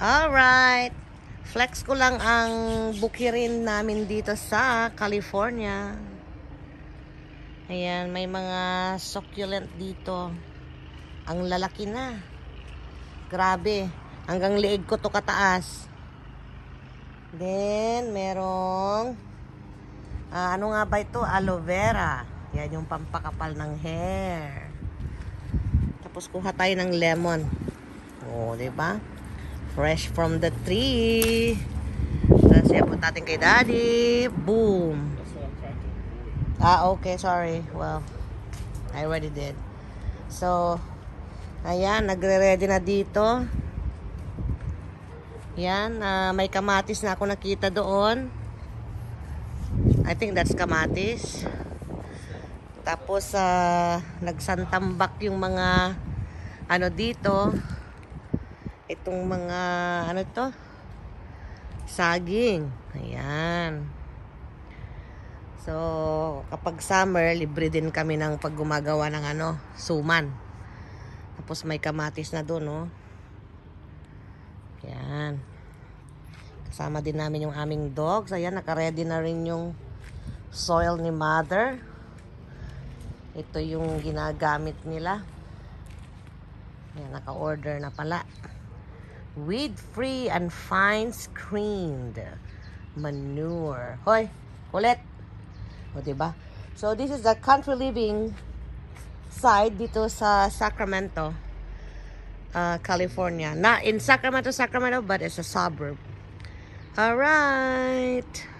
Alright. Flex ko lang ang bukirin namin dito sa California. Ayan, may mga succulent dito. Ang lalaki na. Grabe. Hanggang leeg ko to kataas. Then, merong uh, ano nga ba ito? Aloe vera. Yan yung pampakapal ng hair. Tapos kuha tayo ng lemon. Oh, 'di ba? Fresh from the tree. Tapos iabot natin kay daddy. Boom. Ah, okay. Sorry. Well, I already did. So, ayan. Nagre-ready na dito. Yan. Uh, may kamatis na ako nakita doon. I think that's kamatis. Tapos, uh, nagsantambak yung mga ano dito itong mga ano to saging ayan so kapag summer libre din kami ng paggumagawa ng ano suman tapos may kamatis na doon no oh. ayan kasama din namin yung aming dogs ayan nakaredy na rin yung soil ni mother ito yung ginagamit nila Ayan, naka-order na pala weed free and fine screened manure. Hoy, kulit. O, diba? So, this is the country living side dito sa Sacramento, uh, California. Not in Sacramento, Sacramento, but it's a suburb. Alright.